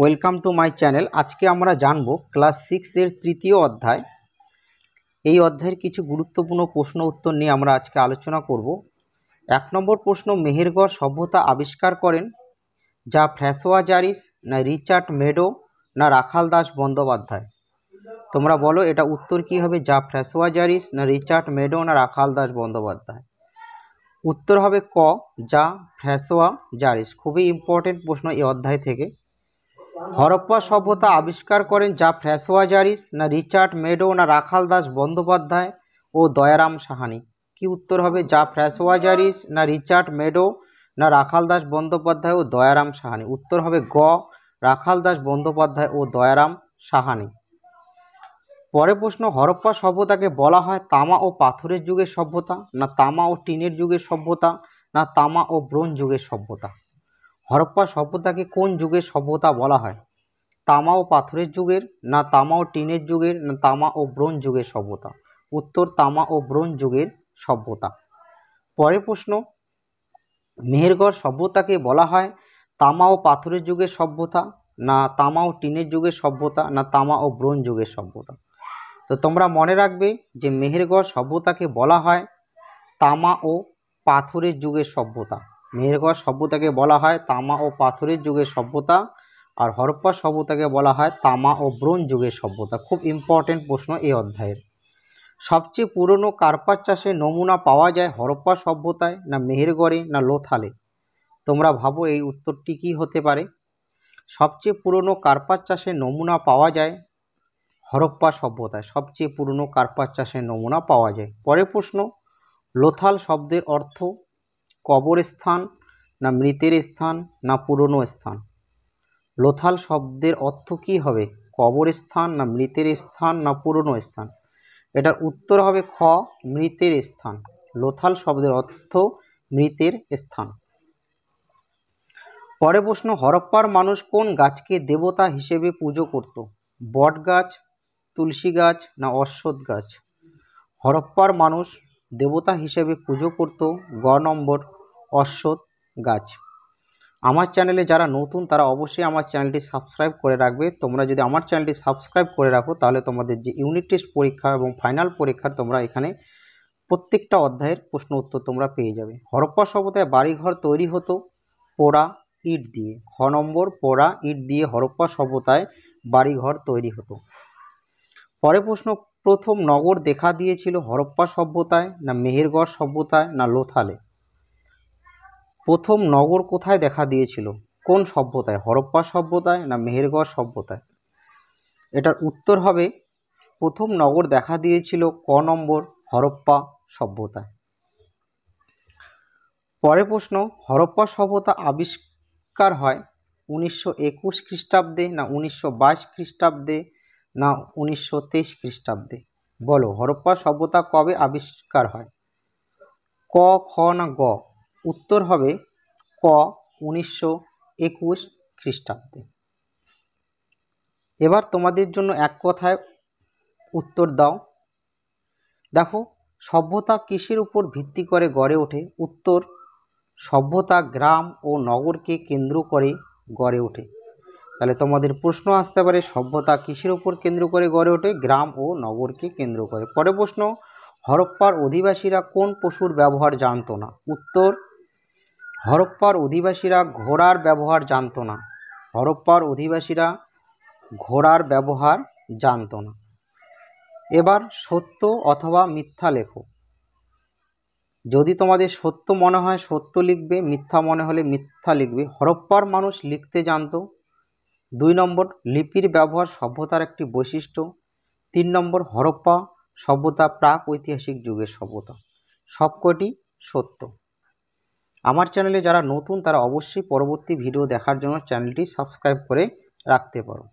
welcome to my channel আজকে আমরা জানব ক্লাস সিক্সের তৃতীয় অধ্যায় এই অধ্যায়ের কিছু গুরুত্বপূর্ণ প্রশ্ন উত্তর নিয়ে আমরা আজকে আলোচনা করব এক নম্বর প্রশ্ন মেহেরগড় সভ্যতা আবিষ্কার করেন যা ফ্র্যাসোয়া জারিস না রিচার্ড মেডো না রাখাল দাস বন্দ্যোপাধ্যায় তোমরা বলো এটা উত্তর কী হবে যা ফ্র্যাসোয়া জারিস না রিচার্ড মেডো না রাখাল দাস বন্দ্যোপাধ্যায় উত্তর হবে ক যা ফ্র্যাসোয়া জারিস খুবই ইম্পর্টেন্ট প্রশ্ন এই অধ্যায় থেকে হরপ্পা সভ্যতা আবিষ্কার করেন যা ফ্র্যাসোয়াজারিস না রিচার্ড মেডো না রাখাল দাস বন্দ্যোপাধ্যায় ও দয়ারাম সাহানি কি উত্তর হবে যা ফ্র্যাসোয়াজারিস না রিচার্ড মেডো না রাখাল দাস বন্দ্যোপাধ্যায় ও দয়ারাম সাহানি উত্তর হবে গ রাখাল দাস বন্দ্যোপাধ্যায় ও দয়ারাম সাহানি পরে প্রশ্ন হরপ্পা সভ্যতাকে বলা হয় তামা ও পাথরের যুগের সভ্যতা না তামা ও টিনের যুগের সভ্যতা না তামা ও ব্রোঞ্জ যুগের সভ্যতা হরপ্পা সভ্যতাকে কোন যুগের সভ্যতা বলা হয় তামা ও পাথরের যুগের না তামা ও টিনের যুগের না তামা ও ব্রোঞ্জ যুগের সভ্যতা উত্তর তামা ও ব্রোঞ্জ যুগের সভ্যতা পরের প্রশ্ন মেহেরগড় সভ্যতাকে বলা হয় তামা ও পাথরের যুগের সভ্যতা না তামা ও টিনের যুগের সভ্যতা না তামা ও ব্রোঞ্জ যুগের সভ্যতা তো তোমরা মনে রাখবে যে মেহেরগড় সভ্যতাকে বলা হয় তামা ও পাথরের যুগের সভ্যতা মেহেরগড় সভ্যতাকে বলা হয় তামা ও পাথরের যুগের সভ্যতা আর হরপ্পা সভ্যতাকে বলা হয় তামা ও ব্রোঞ্জ যুগের সভ্যতা খুব ইম্পর্টেন্ট প্রশ্ন এই অধ্যায়ের সবচেয়ে পুরনো কার্পাস চাষের নমুনা পাওয়া যায় হরপ্পা সভ্যতায় না মেহেরগড়ে না লোথালে তোমরা ভাবো এই উত্তরটি কী হতে পারে সবচেয়ে পুরনো কার্পাস চাষের নমুনা পাওয়া যায় হরপ্পা সভ্যতায় সবচেয়ে পুরনো কার্পাস চাষের নমুনা পাওয়া যায় পরের প্রশ্ন লোথাল শব্দের অর্থ কবরস্থান না মৃতের স্থান না পুরনো স্থান লোথাল শব্দের অর্থ কী হবে কবরস্থান না মৃতের স্থান না পুরনো স্থান এটার উত্তর হবে খ মৃতের স্থান লোথাল শব্দের অর্থ মৃতের স্থান পরে প্রশ্ন হরপ্পার মানুষ কোন গাছকে দেবতা হিসেবে পুজো করত বট গাছ তুলসী গাছ না অশ্বত গাছ হরপ্পার মানুষ দেবতা হিসেবে পুজো করত গ নম্বর অশ্বৎ গাছ আমার চ্যানেলে যারা নতুন তারা অবশ্যই আমার চ্যানেলটি সাবস্ক্রাইব করে রাখবে তোমরা যদি আমার চ্যানেলটি সাবস্ক্রাইব করে রাখো তাহলে তোমাদের যে ইউনিট টেস্ট পরীক্ষা এবং ফাইনাল পরীক্ষার তোমরা এখানে প্রত্যেকটা অধ্যায়ের প্রশ্ন উত্তর তোমরা পেয়ে যাবে হরপ্পা সভ্যতায় বাড়িঘর তৈরি হতো পোড়া ইট দিয়ে খ নম্বর পোড়া ইট দিয়ে হরপ্পা সভ্যতায় বাড়িঘর তৈরি হতো পরে প্রশ্ন প্রথম নগর দেখা দিয়েছিল হরপ্পা সভ্যতায় না মেহেরগড় সভ্যতায় না লোথালে প্রথম নগর কোথায় দেখা দিয়েছিল কোন সভ্যতায় হরপ্পা সভ্যতায় না মেহেরগড় সভ্যতায় এটার উত্তর হবে প্রথম নগর দেখা দিয়েছিল ক নম্বর হরপ্পা সভ্যতায় পরে প্রশ্ন হরপ্পা সভ্যতা আবিষ্কার হয় উনিশশো একুশ খ্রিস্টাব্দে না উনিশশো বাইশ খ্রিস্টাব্দে না উনিশশো তেইশ খ্রিস্টাব্দে বলো হরপ্পা সভ্যতা কবে আবিষ্কার হয় ক খ না গ উত্তর হবে ক উনিশশো একুশ খ্রিস্টাব্দে এবার তোমাদের জন্য এক কথায় উত্তর দাও দেখো সভ্যতা কৃষির উপর ভিত্তি করে গড়ে ওঠে উত্তর সভ্যতা গ্রাম ও নগরকে কেন্দ্র করে গড়ে ওঠে তাহলে তোমাদের প্রশ্ন আসতে পারে সভ্যতা কৃষির উপর কেন্দ্র করে গড়ে ওঠে গ্রাম ও নগরকে কেন্দ্র করে পরে প্রশ্ন হরপ্পার অধিবাসীরা কোন পশুর ব্যবহার জানত না উত্তর হরপ্পার অধিবাসীরা ঘোড়ার ব্যবহার জানত না হরপ্পার অধিবাসীরা ঘোড়ার ব্যবহার জানত না এবার সত্য অথবা মিথ্যা লেখো যদি তোমাদের সত্য মনে হয় সত্য লিখবে মিথ্যা মনে হলে মিথ্যা লিখবে হরপ্পার মানুষ লিখতে জানত দুই নম্বর লিপির ব্যবহার সভ্যতার একটি বৈশিষ্ট্য তিন নম্বর হরপ্পা সভ্যতা প্রাক ঐতিহাসিক যুগের সভ্যতা সবকটি সত্য আমার চ্যানেলে যারা নতুন তারা অবশ্যই পরবর্তী ভিডিও দেখার জন্য চ্যানেলটি সাবস্ক্রাইব করে রাখতে পারো